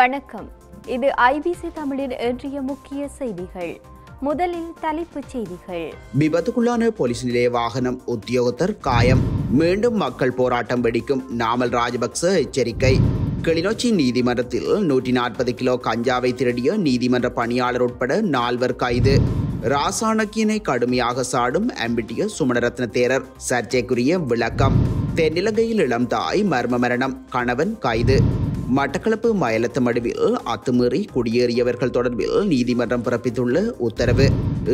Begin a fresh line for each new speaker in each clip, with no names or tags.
வணக்கம் இது ஐபிசி தமிழின் இன்றைய முக்கிய செய்திகள் முதலில் தலைப்புச் செய்திகள் விபத்துக்குள்ளான போலீஸ் நிலைய வாகனம் உத்தியோகத்தர் காயம் மீண்டும் மக்கள் போராட்டம் வெடிக்கும் நாமல் ராஜபக்ச எச்சரிக்கை கிளிநொச்சி நீதிமன்றத்தில் நூற்றி நாற்பது கிலோ கஞ்சாவை திருடிய நீதிமன்ற பணியாளர் உட்பட நால்வர் கைது ராசாணக்கியனை கடுமையாக சாடும் அம்பிட்டிய சுமணரத்ன தேரர் சர்ச்சைக்குரிய விளக்கம் தென்னிலங்கையில் இளம் தாய் மர்ம மரணம் கணவன் கைது மட்டக்களப்பு மயலத்தம் மடுவில் அத்துமீறி குடியேறியவர்கள் தொடர்பில் நீதிமன்றம் பிறப்பித்துள்ள உத்தரவு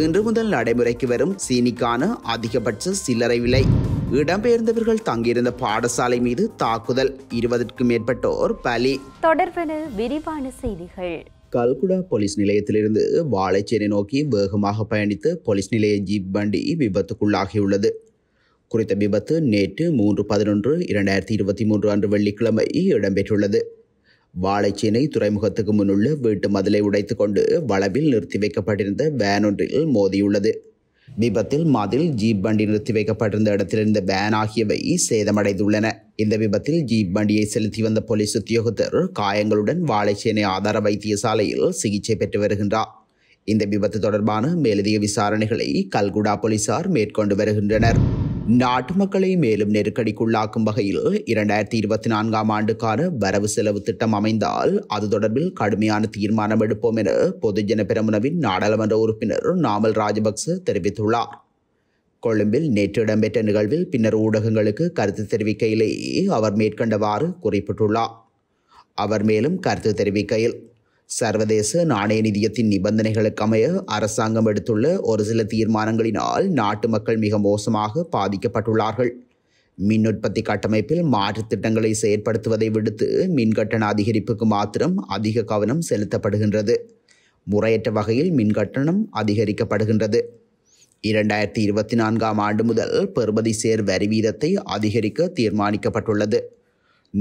இன்று முதல் நடைமுறைக்கு வரும் சீனிக்கான அதிகபட்ச சில்லறை விலை இடம்பெயர்ந்தவர்கள் தங்கியிருந்த பாடசாலை மீது தாக்குதல் இருபதற்கும் மேற்பட்டோர் பலி தொடர்பான விரிவான செய்திகள் கல்குடா போலீஸ் நிலையத்திலிருந்து வாழைச்சேரி நோக்கி வேகமாக பயணித்து போலீஸ் நிலைய ஜீப் வண்டி விபத்துக்குள்ளாகியுள்ளது குறித்த விபத்து நேற்று மூன்று பதினொன்று இரண்டாயிரத்தி இருபத்தி மூன்று அன்று வெள்ளிக்கிழமை இடம்பெற்றுள்ளது வாழைச்சேனை துறைமுகத்துக்கு முன்னுள்ள வீட்டு மதிலை உடைத்துக்கொண்டு வளவில் நிறுத்தி வைக்கப்பட்டிருந்த வேன் ஒன்றில் மோதியுள்ளது விபத்தில் மதில் ஜீப் வண்டி நிறுத்தி வைக்கப்பட்டிருந்த இடத்திலிருந்த வேன் ஆகியவை சேதமடைந்துள்ளன இந்த விபத்தில் ஜீப் வண்டியை செலுத்தி வந்த போலீஸ் உத்தியோகத்தர் காயங்களுடன் வாழைச்சேனை ஆதார வைத்தியசாலையில் சிகிச்சை பெற்று வருகின்றார் இந்த விபத்து தொடர்பான மேலதிக விசாரணைகளை கல்குடா போலீசார் மேற்கொண்டு வருகின்றனர் நாட்டு மக்களை மேலும் நெருக்கடிக்குள்ளாக்கும் வகையில் இரண்டாயிரத்தி இருபத்தி நான்காம் ஆண்டுக்கான வரவு செலவு திட்டம் அமைந்தால் அது தொடர்பில் கடுமையான தீர்மானம் எடுப்போம் என பொதுஜன பெரமுனவின் நாடாளுமன்ற உறுப்பினர் நாமல் ராஜபக்ச தெரிவித்துள்ளார் கொழும்பில் நேற்று இடம்பெற்ற நிகழ்வில் பின்னர் ஊடகங்களுக்கு கருத்து தெரிவிக்கையிலேயே அவர் மேற்கண்டவாறு குறிப்பிட்டுள்ளார் அவர் மேலும் கருத்து தெரிவிக்கையில் சர்வதேச நாணய நிதியத்தின் நிபந்தனைகளுக்கு அமைய அரசாங்கம் எடுத்துள்ள ஒரு சில தீர்மானங்களினால் நாட்டு மக்கள் மிக மோசமாக பாதிக்கப்பட்டுள்ளார்கள் மின் உற்பத்தி கட்டமைப்பில் மாற்றுத் திட்டங்களை செயற்படுத்துவதை விடுத்து மின்கட்டண அதிகரிப்புக்கு மாத்திரம் அதிக கவனம் செலுத்தப்படுகின்றது முறையற்ற வகையில் மின்கட்டணம் அதிகரிக்கப்படுகின்றது இரண்டாயிரத்தி இருபத்தி நான்காம் ஆண்டு முதல் பெறுமதி சேர் வரி வீதத்தை அதிகரிக்க தீர்மானிக்கப்பட்டுள்ளது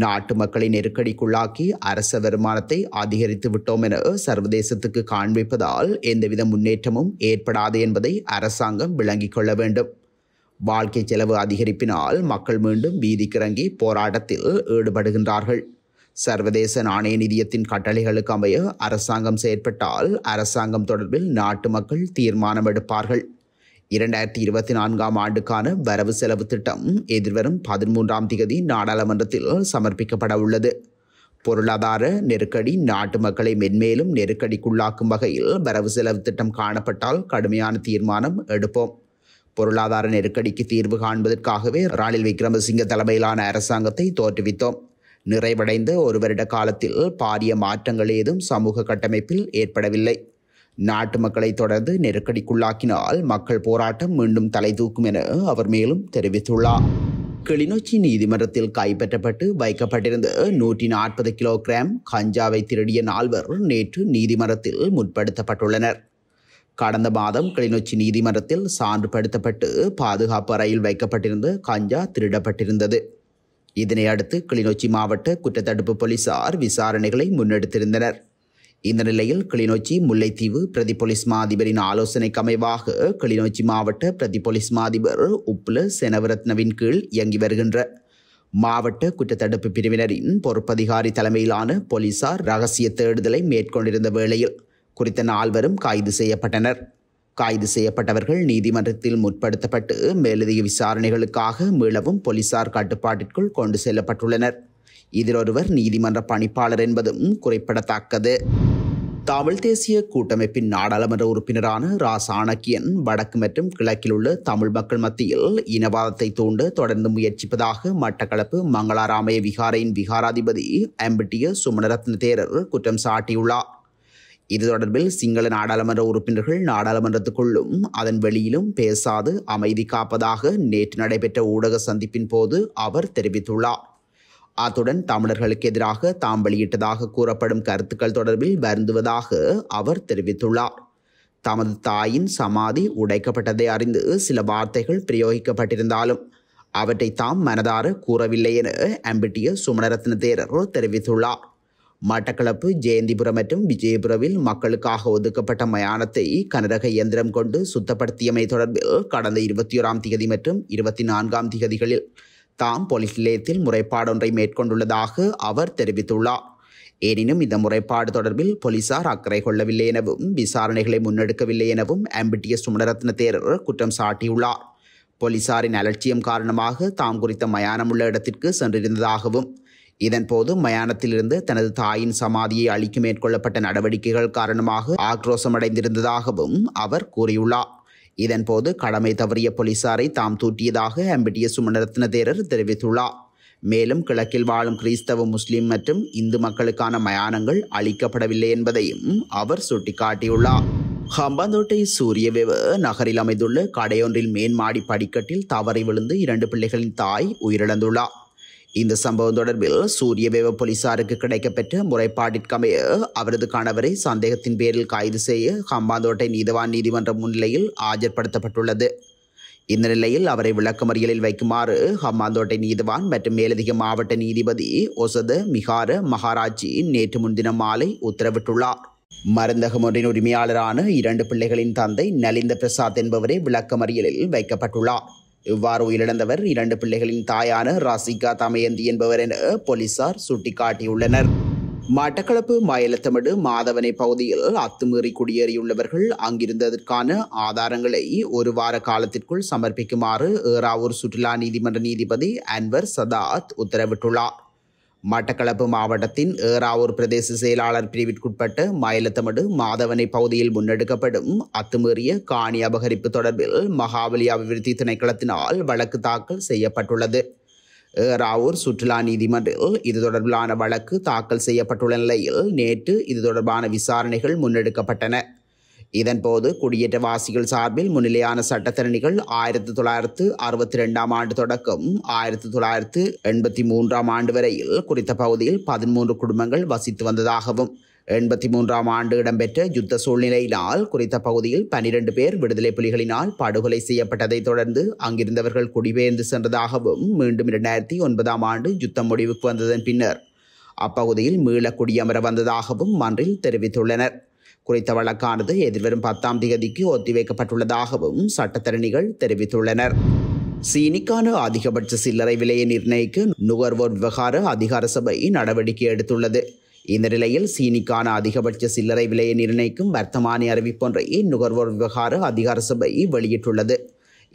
நாட்டு மக்களை நெருக்கடிக்குள்ளாக்கி அரச வருமானத்தை அதிகரித்து விட்டோம் என சர்வதேசத்துக்கு காண்பிப்பதால் எந்தவித முன்னேற்றமும் ஏற்படாது என்பதை அரசாங்கம் விளங்கிக் கொள்ள வேண்டும் வாழ்க்கை செலவு அதிகரிப்பினால் மக்கள் மீண்டும் வீதிக்கிறங்கி போராட்டத்தில் ஈடுபடுகின்றார்கள் சர்வதேச நாணய நிதியத்தின் கட்டளைகளுக்கு அமைய அரசாங்கம் செயற்பட்டால் அரசாங்கம் தொடர்பில் நாட்டு மக்கள் தீர்மானம் எடுப்பார்கள் இரண்டாயிரத்தி இருபத்தி நான்காம் ஆண்டுக்கான வரவு செலவு திட்டம் எதிர்வரும் பதிமூன்றாம் தேதி நாடாளுமன்றத்தில் சமர்ப்பிக்கப்பட உள்ளது பொருளாதார நெருக்கடி நாட்டு மக்களை மென்மேலும் நெருக்கடிக்குள்ளாக்கும் வகையில் வரவு செலவு திட்டம் காணப்பட்டால் கடுமையான தீர்மானம் எடுப்போம் பொருளாதார நெருக்கடிக்கு தீர்வு காண்பதற்காகவே ராணில் விக்ரமசிங்க தலைமையிலான அரசாங்கத்தை தோற்றுவித்தோம் நிறைவடைந்த ஒரு வருட காலத்தில் பாரிய மாற்றங்கள் ஏதும் சமூக கட்டமைப்பில் ஏற்படவில்லை நாட்டு மக்களை தொடர்ந்து நெருக்கடிக்குள்ளாக்கினால் மக்கள் போராட்டம் மீண்டும் தலை தூக்கும் என அவர் மேலும் தெரிவித்துள்ளார் கிளிநொச்சி நீதிமன்றத்தில் கைப்பற்றப்பட்டு வைக்கப்பட்டிருந்த நூற்றி நாற்பது கிலோகிராம் கஞ்சாவை திருடிய நால்வர் நேற்று நீதிமன்றத்தில் முற்படுத்தப்பட்டுள்ளனர் கடந்த மாதம் கிளிநொச்சி நீதிமன்றத்தில் சான்றுபடுத்தப்பட்டு பாதுகாப்பு அறையில் வைக்கப்பட்டிருந்த கஞ்சா திருடப்பட்டிருந்தது இதனையடுத்து கிளிநொச்சி மாவட்ட குற்றத்தடுப்பு போலீசார் விசாரணைகளை முன்னெடுத்திருந்தனர் இந்த நிலையில் கிளிநொச்சி முல்லைத்தீவு பிரதி போலீஸ் மாதிபரின் ஆலோசனைக்கு அமைவாக கிளிநொச்சி மாவட்ட பிரதி போலீஸ் மாதிபர் உப்புல செனவரத்னவின் கீழ் இயங்கி வருகின்ற மாவட்ட குற்றத்தடுப்பு பிரிவினரின் பொறுப்பதிகாரி தலைமையிலான போலீசார் ரகசிய தேடுதலை மேற்கொண்டிருந்த வேளையில் குறித்த நால்வரும் கைது செய்யப்பட்டனர் கைது செய்யப்பட்டவர்கள் நீதிமன்றத்தில் முற்படுத்தப்பட்டு மேலதிக விசாரணைகளுக்காக மீளவும் போலீசார் கட்டுப்பாட்டிற்குள் கொண்டு செல்லப்பட்டுள்ளனர் இதில் ஒருவர் நீதிமன்ற பணிப்பாளர் என்பதும் குறிப்பிடத்தக்கது தமிழ் தேசிய கூட்டமைப்பின் நாடாளுமன்ற உறுப்பினரான ரா சாணக்கியன் வடக்கு மற்றும் கிழக்கில் உள்ள தமிழ் மக்கள் மத்தியில் இனவாதத்தை தூண்ட தொடர்ந்து முயற்சிப்பதாக மட்டக்களப்பு மங்களாராமய விகாரையின் விகாராதிபதி அம்பிட்டிய சுமணரத்ன தேரர் குற்றம் சாட்டியுள்ளார் இது தொடர்பில் சிங்கள நாடாளுமன்ற உறுப்பினர்கள் நாடாளுமன்றத்துக்குள்ளும் அதன் வெளியிலும் பேசாது அமைதி காப்பதாக நேற்று நடைபெற்ற ஊடக சந்திப்பின் போது அவர் தெரிவித்துள்ளார் அத்துடன் தமிழர்களுக்கு எதிராக தாம் வெளியிட்டதாக கூறப்படும் கருத்துக்கள் தொடர்பில் வருந்துவதாக அவர் தெரிவித்துள்ளார் தமது தாயின் சமாதி உடைக்கப்பட்டதை அறிந்து சில வார்த்தைகள் பிரயோகிக்கப்பட்டிருந்தாலும் அவற்றை தாம் மனதார கூறவில்லை என அம்பிட்டிய சுமணரத்ன தேரர் தெரிவித்துள்ளார் மட்டக்களப்பு ஜெயந்திபுரம் மற்றும் விஜயபுரவில் மக்களுக்காக ஒதுக்கப்பட்ட மயானத்தை கனரக இயந்திரம் கொண்டு சுத்தப்படுத்தியமை தொடர்பில் கடந்த இருபத்தி ஓராம் திகதி மற்றும் இருபத்தி நான்காம் திகதிகளில் தாம் போலீஸ் நிலையத்தில் முறைப்பாடொன்றை மேற்கொண்டுள்ளதாக அவர் தெரிவித்துள்ளார் எனினும் இந்த முறைப்பாடு தொடர்பில் போலீசார் அக்கறை கொள்ளவில்லை எனவும் விசாரணைகளை முன்னெடுக்கவில்லை எனவும் ஆம்பிட்டியஸ் சுமணரத்ன தேரர் குற்றம் சாட்டியுள்ளார் போலீசாரின் அலட்சியம் காரணமாக தாம் குறித்த மயானம் உள்ள இடத்திற்கு சென்றிருந்ததாகவும் இதன்போது மயானத்திலிருந்து தனது தாயின் சமாதியை அழிக்க மேற்கொள்ளப்பட்ட நடவடிக்கைகள் காரணமாக ஆக்ரோசமடைந்திருந்ததாகவும் அவர் கூறியுள்ளார் இதன்போது கடமை தவறிய போலீசாரை தாம் தூட்டியதாக அம்பிட்டிய சுமணரத்ன தேரர் தெரிவித்துள்ளார் மேலும் கிழக்கில் வாழும் கிறிஸ்தவ முஸ்லிம் மற்றும் இந்து மக்களுக்கான மயானங்கள் அளிக்கப்படவில்லை என்பதையும் அவர் சுட்டிக்காட்டியுள்ளார் ஹம்பந்தோட்டை சூரியவெவ நகரில் அமைந்துள்ள கடையொன்றில் மேன்மாடி படிக்கட்டில் தவறி விழுந்து இரண்டு பிள்ளைகளின் தாய் உயிரிழந்துள்ளார் இந்த சம்பவம் தொடர்பில் சூரியவேவ போலீசாருக்கு கிடைக்கப்பெற்ற முறைப்பாட்டிற்கமைய அவரது கணவரை சந்தேகத்தின் பேரில் கைது செய்ய ஹம்பாந்தோட்டை நீதவான் நீதிமன்ற முன்னிலையில் ஆஜர்படுத்தப்பட்டுள்ளது இந்த நிலையில் அவரை விளக்கமறியலில் வைக்குமாறு ஹம்பாந்தோட்டை நீதவான் மற்றும் மேலதிக மாவட்ட நீதிபதி ஒசத மிகார மகாராஜி நேற்று முன்தினம் மாலை உத்தரவிட்டுள்ளார் மருந்தகம் ஒன்றின் உரிமையாளரான இரண்டு பிள்ளைகளின் தந்தை நலிந்த பிரசாத் என்பவரை விளக்கமறியலில் வைக்கப்பட்டுள்ளார் இவ்வாறு உயிரிழந்தவர் இரண்டு பிள்ளைகளின் தாயான ராசிகா தமயந்தி என்பவர் என போலீசார் சுட்டிக்காட்டியுள்ளனர் மட்டக்களப்பு மயலத்தமிடு மாதவனை பகுதியில் அத்துமீறி குடியேறியுள்ளவர்கள் அங்கிருந்ததற்கான ஆதாரங்களை ஒரு வார காலத்திற்குள் சமர்ப்பிக்குமாறு ஏறாவூர் சுற்றுலா நீதிமன்ற நீதிபதி அன்வர் சதாத் உத்தரவிட்டுள்ளார் மட்டக்களப்பு மாவட்டத்தின் ஏறாவூர் பிரதேச செயலாளர் பிரிவிற்குட்பட்ட மயிலத்தமடு மாதவனை பகுதியில் முன்னெடுக்கப்படும் அத்துமீறிய காணி அபகரிப்பு தொடர்பில் மகாபலி அபிவிருத்தி திணைக்களத்தினால் வழக்கு தாக்கல் செய்யப்பட்டுள்ளது ஏறாவூர் சுற்றுலா நீதிமன்றில் இது தொடர்பிலான வழக்கு தாக்கல் செய்யப்பட்டுள்ள நிலையில் நேற்று இது தொடர்பான விசாரணைகள் முன்னெடுக்கப்பட்டன இதன்போது குடியேற்றவாசிகள் சார்பில் முன்னிலையான சட்டத்தரணிகள் ஆயிரத்தி தொள்ளாயிரத்து அறுபத்தி ரெண்டாம் ஆண்டு தொடக்கம் ஆயிரத்தி தொள்ளாயிரத்து எண்பத்தி மூன்றாம் ஆண்டு வரையில் குறித்த பகுதியில் பதிமூன்று குடும்பங்கள் வசித்து வந்ததாகவும் எண்பத்தி மூன்றாம் ஆண்டு இடம்பெற்ற யுத்த சூழ்நிலையினால் குறித்த பகுதியில் பனிரெண்டு பேர் விடுதலை புலிகளினால் படுகொலை செய்யப்பட்டதைத் தொடர்ந்து அங்கிருந்தவர்கள் குடிபெயர்ந்து சென்றதாகவும் மீண்டும் இரண்டாயிரத்தி ஒன்பதாம் ஆண்டு யுத்தம் முடிவுக்கு வந்ததன் பின்னர் அப்பகுதியில் மீள குடியமர வந்ததாகவும் மன்றில் தெரிவித்துள்ளனர் குறித்த வழக்கானது எதிர்வரும் பத்தாம் தேதிக்கு ஒத்திவைக்கப்பட்டுள்ளதாகவும் சட்டத்தரணிகள் தெரிவித்துள்ளனர் சீனிக்கான அதிகபட்ச சில்லறை விலையை நிர்ணயிக்க நுகர்வோர் விவகார அதிகார சபை நடவடிக்கை எடுத்துள்ளது இந்த நிலையில் சீனிக்கான அதிகபட்ச சில்லறை விலையை நிர்ணயிக்கும் வர்த்தமானி அறிவிப்பொன்றை நுகர்வோர் விவகார அதிகார சபை வெளியிட்டுள்ளது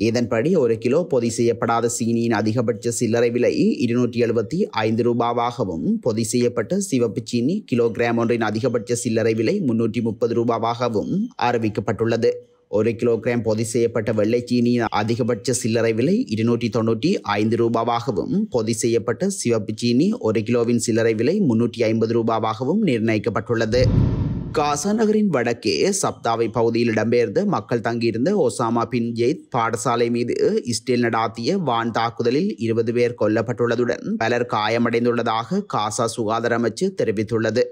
இதன்படி ஒரு கிலோ பொதி செய்யப்படாத சீனியின் அதிகபட்ச சில்லறை விலை இருநூற்றி எழுபத்தி ஐந்து ரூபாவாகவும் பொதி செய்யப்பட்ட சிவப்பு சீனி கிலோகிராம் ஒன்றின் அதிகபட்ச சில்லறை விலை முன்னூற்றி முப்பது ரூபாவாகவும் அறிவிக்கப்பட்டுள்ளது ஒரு கிலோகிராம் பொதி செய்யப்பட்ட வெள்ளை சீனியின் அதிகபட்ச சில்லறை விலை இருநூற்றி தொண்ணூற்றி ஐந்து ரூபாவாகவும் பொதி செய்யப்பட்ட சிவப்பு சீனி ஒரு கிலோவின் சில்லறை விலை முன்னூற்றி ஐம்பது ரூபாவாகவும் நிர்ணயிக்கப்பட்டுள்ளது காசா நகரின் வடக்கே சப்தாவை பகுதியில் இடம்பெயர்ந்து மக்கள் தங்கியிருந்த ஒசாமா பின் ஜெயித் பாடசாலை மீது இஸ்ரேல் நடாத்திய வான் தாக்குதலில் இருபது பேர் கொல்லப்பட்டுள்ளதுடன் பலர் காயமடைந்துள்ளதாக காசா சுகாதார அமைச்சு தெரிவித்துள்ளது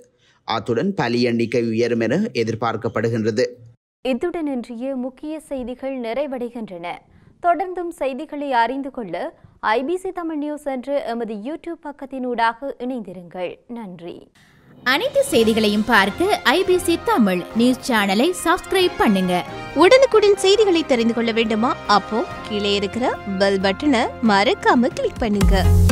அத்துடன் பலி எண்ணிக்கை உயரும் என எதிர்பார்க்கப்படுகின்றது இத்துடன் இன்றைய முக்கிய செய்திகள் நிறைவடைகின்றன தொடர்ந்தும் செய்திகளை அறிந்து கொள்ள ஐபிசி தமிழ் நியூஸ் என்று எமது யூடியூப் ஊடாக இணைந்திருங்கள் நன்றி அனைத்து செய்திகளையும் பார்க்க ஐபிசி தமிழ் நியூஸ் சேனலை சப்ஸ்கிரைப் பண்ணுங்க உடனுக்குடன் செய்திகளை தெரிந்து கொள்ள வேண்டுமா அப்போ கீழே இருக்கிற பெல் பட்டனை மறக்காம கிளிக் பண்ணுங்க